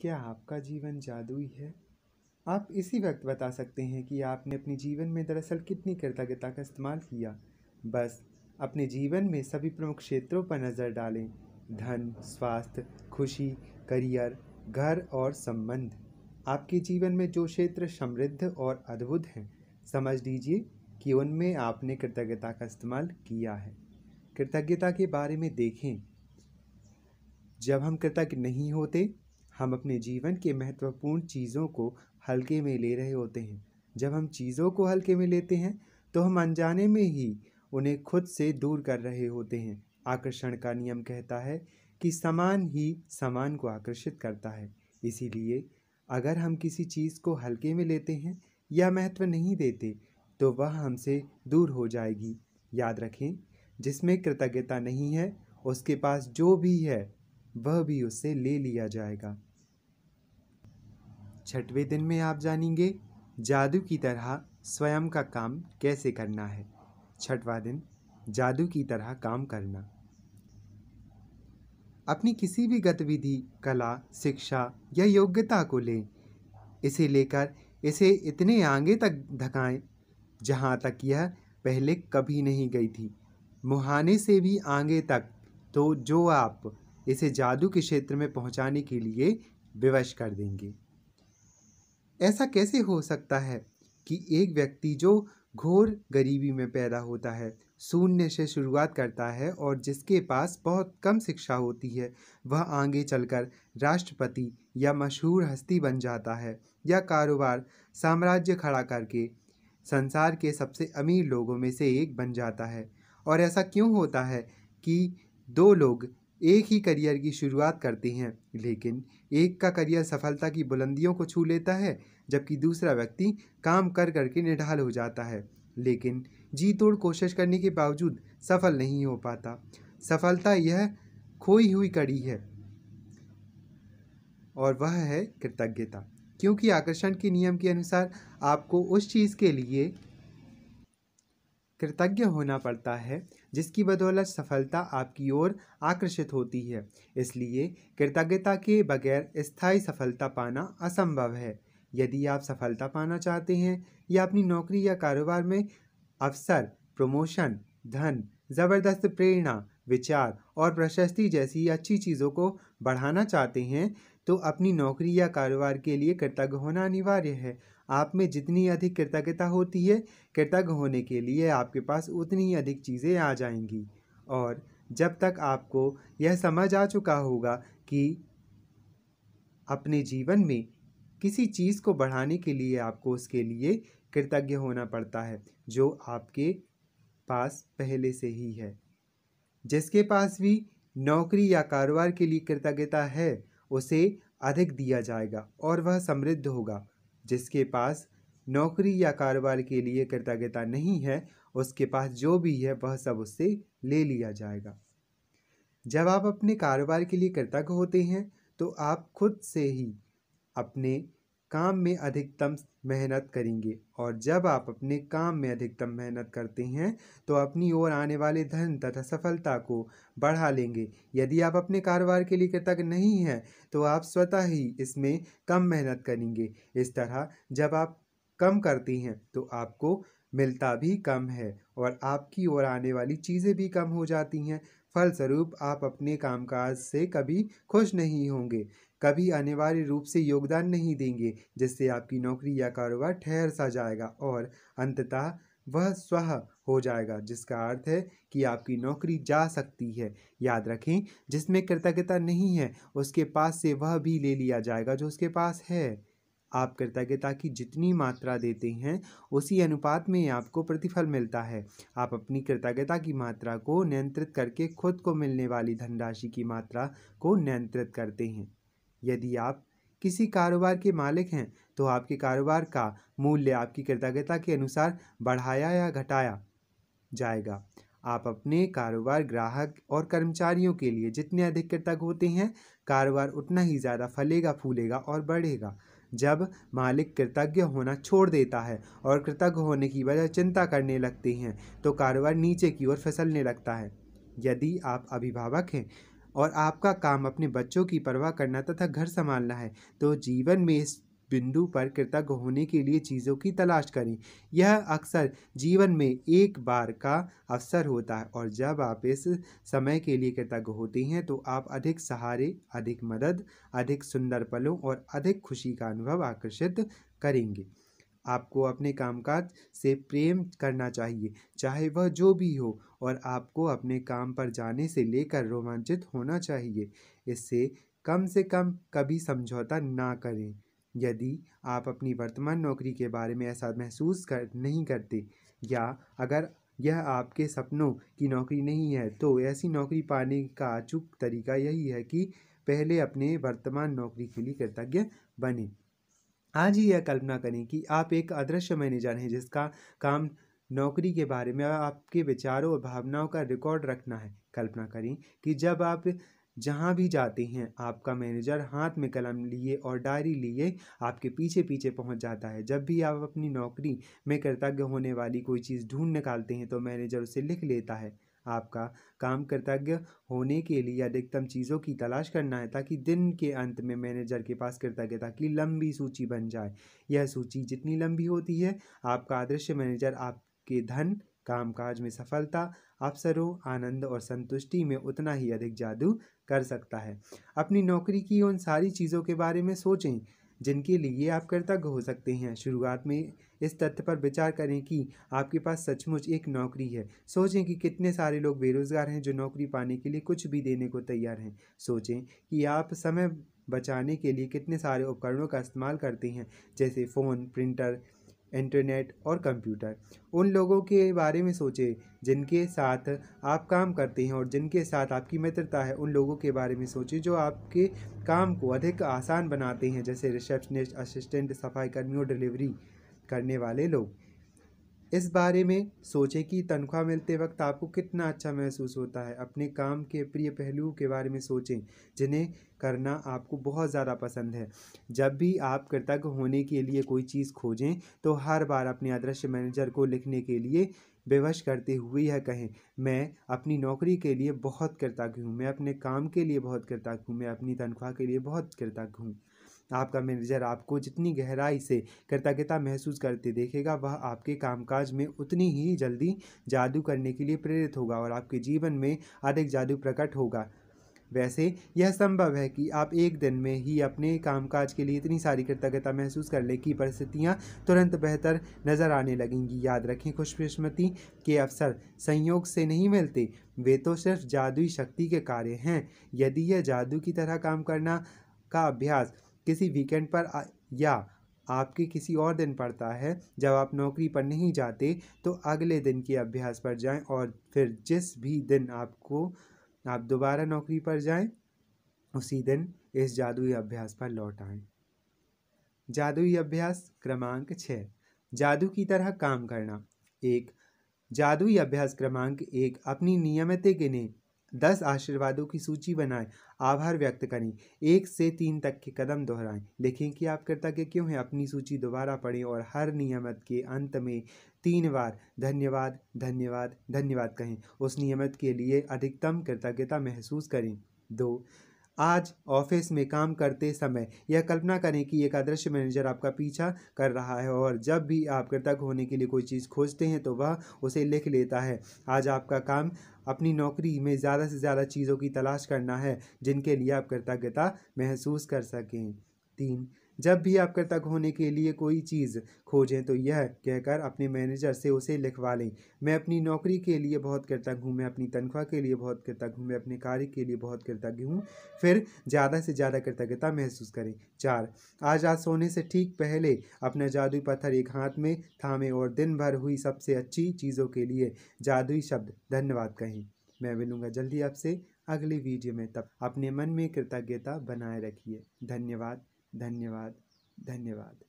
क्या आपका जीवन जादुई है आप इसी वक्त बता सकते हैं कि आपने अपने जीवन में दरअसल कितनी कृतज्ञता का इस्तेमाल किया बस अपने जीवन में सभी प्रमुख क्षेत्रों पर नज़र डालें धन स्वास्थ्य खुशी करियर घर और संबंध आपके जीवन में जो क्षेत्र समृद्ध और अद्भुत हैं समझ लीजिए कि उनमें आपने कृतज्ञता का इस्तेमाल किया है कृतज्ञता के बारे में देखें जब हम कृतज्ञ नहीं होते हम अपने जीवन के महत्वपूर्ण चीज़ों को हल्के में ले रहे होते हैं जब हम चीज़ों को हल्के में लेते हैं तो हम अनजाने में ही उन्हें खुद से दूर कर रहे होते हैं आकर्षण का नियम कहता है कि समान ही समान को आकर्षित करता है इसीलिए अगर हम किसी चीज़ को हल्के में लेते हैं या महत्व नहीं देते तो वह हमसे दूर हो जाएगी याद रखें जिसमें कृतज्ञता नहीं है उसके पास जो भी है वह भी उससे ले लिया जाएगा छठवें दिन में आप जानेंगे जादू की तरह स्वयं का काम कैसे करना है छठवा दिन जादू की तरह काम करना अपनी किसी भी गतिविधि कला शिक्षा या योग्यता को लें इसे लेकर इसे इतने आगे तक धकाएं जहाँ तक यह पहले कभी नहीं गई थी मुहाने से भी आगे तक तो जो आप इसे जादू के क्षेत्र में पहुँचाने के लिए विवश कर देंगे ऐसा कैसे हो सकता है कि एक व्यक्ति जो घोर गरीबी में पैदा होता है शून्य से शुरुआत करता है और जिसके पास बहुत कम शिक्षा होती है वह आगे चलकर राष्ट्रपति या मशहूर हस्ती बन जाता है या कारोबार साम्राज्य खड़ा करके संसार के सबसे अमीर लोगों में से एक बन जाता है और ऐसा क्यों होता है कि दो लोग एक ही करियर की शुरुआत करते हैं लेकिन एक का करियर सफलता की बुलंदियों को छू लेता है जबकि दूसरा व्यक्ति काम कर करके निढाल हो जाता है लेकिन जी तोड़ कोशिश करने के बावजूद सफल नहीं हो पाता सफलता यह खोई हुई कड़ी है और वह है कृतज्ञता क्योंकि आकर्षण के नियम के अनुसार आपको उस चीज़ के लिए कृतज्ञ होना पड़ता है जिसकी बदौलत सफलता आपकी ओर आकर्षित होती है इसलिए कृतज्ञता के बगैर स्थायी सफलता पाना असंभव है यदि आप सफलता पाना चाहते हैं या अपनी नौकरी या कारोबार में अवसर प्रमोशन धन ज़बरदस्त प्रेरणा विचार और प्रशस्ति जैसी अच्छी चीज़ों को बढ़ाना चाहते हैं तो अपनी नौकरी या कारोबार के लिए कृतज्ञ होना अनिवार्य है आप में जितनी अधिक कृतज्ञता होती है कृतज्ञ होने के लिए आपके पास उतनी ही अधिक चीज़ें आ जाएंगी और जब तक आपको यह समझ आ चुका होगा कि अपने जीवन में किसी चीज़ को बढ़ाने के लिए आपको उसके लिए कृतज्ञ होना पड़ता है जो आपके पास पहले से ही है जिसके पास भी नौकरी या कारोबार के लिए कृतज्ञता है उसे अधिक दिया जाएगा और वह समृद्ध होगा जिसके पास नौकरी या कारोबार के लिए कृतज्ञता नहीं है उसके पास जो भी है वह सब उससे ले लिया जाएगा जब आप अपने कारोबार के लिए कृतज्ञ होते हैं तो आप खुद से ही अपने काम में अधिकतम मेहनत करेंगे और जब आप अपने काम में अधिकतम मेहनत करते हैं तो अपनी ओर आने वाले धन तथा सफलता को बढ़ा लेंगे यदि आप अपने कारोबार के लिए कृतज्ञ नहीं हैं तो आप स्वतः ही इसमें कम मेहनत करेंगे इस तरह जब आप कम करते हैं तो आपको मिलता भी कम है और आपकी ओर आने वाली चीज़ें भी कम हो जाती हैं फलस्वरूप आप अपने कामकाज से कभी खुश नहीं होंगे कभी अनिवार्य रूप से योगदान नहीं देंगे जिससे आपकी नौकरी या कारोबार ठहर सा जाएगा और अंततः वह स्वह हो जाएगा जिसका अर्थ है कि आपकी नौकरी जा सकती है याद रखें जिसमें कृतज्ञता नहीं है उसके पास से वह भी ले लिया जाएगा जो उसके पास है आप कृतज्ञता की जितनी मात्रा देते हैं उसी अनुपात में आपको प्रतिफल मिलता है आप अपनी कृतज्ञता की मात्रा को नियंत्रित करके खुद को मिलने वाली धनराशि की मात्रा को नियंत्रित करते हैं यदि आप किसी कारोबार के मालिक हैं तो आपके कारोबार का मूल्य आपकी कृतज्ञता के अनुसार बढ़ाया या घटाया जाएगा आप अपने कारोबार ग्राहक और कर्मचारियों के लिए जितने अधिक कृतज्ञ होते हैं कारोबार उतना ही ज़्यादा फलेगा फूलेगा और बढ़ेगा जब मालिक कृतज्ञ होना छोड़ देता है और कृतज्ञ होने की वजह चिंता करने लगते हैं तो कारोबार नीचे की ओर फिसलने लगता है यदि आप अभिभावक हैं और आपका काम अपने बच्चों की परवाह करना तथा घर संभालना है तो जीवन में इस बिंदु पर कृतज्ञ होने के लिए चीज़ों की तलाश करें यह अक्सर जीवन में एक बार का अवसर होता है और जब आप इस समय के लिए कृतज्ञ होते हैं तो आप अधिक सहारे अधिक मदद अधिक सुंदर पलों और अधिक खुशी का अनुभव आकर्षित करेंगे आपको अपने कामकाज से प्रेम करना चाहिए चाहे वह जो भी हो और आपको अपने काम पर जाने से लेकर रोमांचित होना चाहिए इससे कम से कम कभी समझौता ना करें यदि आप अपनी वर्तमान नौकरी के बारे में ऐसा महसूस कर नहीं करते या अगर यह आपके सपनों की नौकरी नहीं है तो ऐसी नौकरी पाने का अचूक तरीका यही है कि पहले अपने वर्तमान नौकरी के लिए कृतज्ञ बने आज ही यह कल्पना करें कि आप एक अदृश्य मैनेजर हैं जिसका काम नौकरी के बारे में आपके विचारों और भावनाओं का रिकॉर्ड रखना है कल्पना करें कि जब आप जहाँ भी जाते हैं आपका मैनेजर हाथ में कलम लिए और डायरी लिए आपके पीछे पीछे पहुँच जाता है जब भी आप अपनी नौकरी में कृतज्ञ होने वाली कोई चीज़ ढूंढ निकालते हैं तो मैनेजर उसे लिख लेता है आपका काम कृतज्ञ होने के लिए अधिकतम चीज़ों की तलाश करना है ताकि दिन के अंत में मैनेजर के पास कृतज्ञता की लंबी सूची बन जाए यह सूची जितनी लंबी होती है आपका आदर्श मैनेजर आपके धन कामकाज में सफलता अवसरों आनंद और संतुष्टि में उतना ही अधिक जादू कर सकता है अपनी नौकरी की उन सारी चीज़ों के बारे में सोचें जिनके लिए आप कृतज्ञ हो सकते हैं शुरुआत में इस तथ्य पर विचार करें कि आपके पास सचमुच एक नौकरी है सोचें कि कितने सारे लोग बेरोज़गार हैं जो नौकरी पाने के लिए कुछ भी देने को तैयार हैं सोचें कि आप समय बचाने के लिए कितने सारे उपकरणों का इस्तेमाल करते हैं जैसे फ़ोन प्रिंटर इंटरनेट और कंप्यूटर उन लोगों के बारे में सोचें जिनके साथ आप काम करते हैं और जिनके साथ आपकी मित्रता है उन लोगों के बारे में सोचें जो आपके काम को अधिक आसान बनाते हैं जैसे रिसेप्शनिस्ट असिस्टेंट सफाई कर्मी और डिलीवरी करने वाले लोग इस बारे में सोचें कि तनख्वाह मिलते वक्त आपको कितना अच्छा महसूस होता है अपने काम के प्रिय पहलुओं के बारे में सोचें जिन्हें करना आपको बहुत ज़्यादा पसंद है जब भी आप कृतज्ञ होने के लिए कोई चीज़ खोजें तो हर बार अपने अदृश्य मैनेजर को लिखने के लिए विवश करते हुए यह कहें मैं अपनी नौकरी के लिए बहुत कृतज्ञ हूँ मैं अपने काम के लिए बहुत कृतज्ञ हूँ मैं अपनी तनख्वाह के लिए बहुत कृतज्ञ हूँ आपका मैनेजर आपको जितनी गहराई से कृतज्ञता महसूस करते देखेगा वह आपके कामकाज में उतनी ही जल्दी जादू करने के लिए प्रेरित होगा और आपके जीवन में अधिक जादू प्रकट होगा वैसे यह संभव है कि आप एक दिन में ही अपने कामकाज के लिए इतनी सारी कृतज्ञता महसूस कर लें कि परिस्थितियाँ तुरंत बेहतर नज़र आने लगेंगी याद रखें खुशकिस्मती के अवसर संयोग से नहीं मिलते वे तो सिर्फ जादुई शक्ति के कार्य हैं यदि यह जादू की तरह काम करना का अभ्यास किसी वीकेंड पर या आपके किसी और दिन पड़ता है जब आप नौकरी पर नहीं जाते तो अगले दिन के अभ्यास पर जाएं और फिर जिस भी दिन आपको आप दोबारा नौकरी पर जाएं उसी दिन इस जादुई अभ्यास पर लौट आएं जादुई अभ्यास क्रमांक छः जादू की तरह काम करना एक जादुई अभ्यास क्रमांक एक अपनी नियमित गिने दस आशीर्वादों की सूची बनाएं आभार व्यक्त करें एक से तीन तक के कदम दोहराएं देखें कि आप कृतज्ञ क्यों हैं अपनी सूची दोबारा पढ़ें और हर नियमत के अंत में तीन बार धन्यवाद धन्यवाद धन्यवाद कहें उस नियमत के लिए अधिकतम कृतज्ञता महसूस करें दो आज ऑफिस में काम करते समय यह कल्पना करें कि एक आदर्श मैनेजर आपका पीछा कर रहा है और जब भी आप कृतज्ञ होने के लिए कोई चीज़ खोजते हैं तो वह उसे लिख लेता है आज आपका काम अपनी नौकरी में ज़्यादा से ज़्यादा चीज़ों की तलाश करना है जिनके लिए आप कृतज्ञता महसूस कर सकें तीन जब भी आप कृतज्ञ होने के लिए कोई चीज़ खोजें तो यह कहकर अपने मैनेजर से उसे लिखवा लें मैं अपनी नौकरी के लिए बहुत कृतज्ञ हूँ मैं अपनी तनख्वाह के लिए बहुत कृतज्ञ हूँ मैं अपने कार्य के लिए बहुत कृतज्ञ हूँ फिर ज़्यादा से ज़्यादा कृतज्ञता महसूस करें चार आज रात सोने से ठीक पहले अपना जादुई पत्थर एक हाथ में थामे और दिन भर हुई सबसे अच्छी चीज़ों के लिए जादुई शब्द धन्यवाद कहें मैं मिलूँगा जल्दी आपसे अगले वीडियो में तब अपने मन में कृतज्ञता बनाए रखिए धन्यवाद धन्यवाद धन्यवाद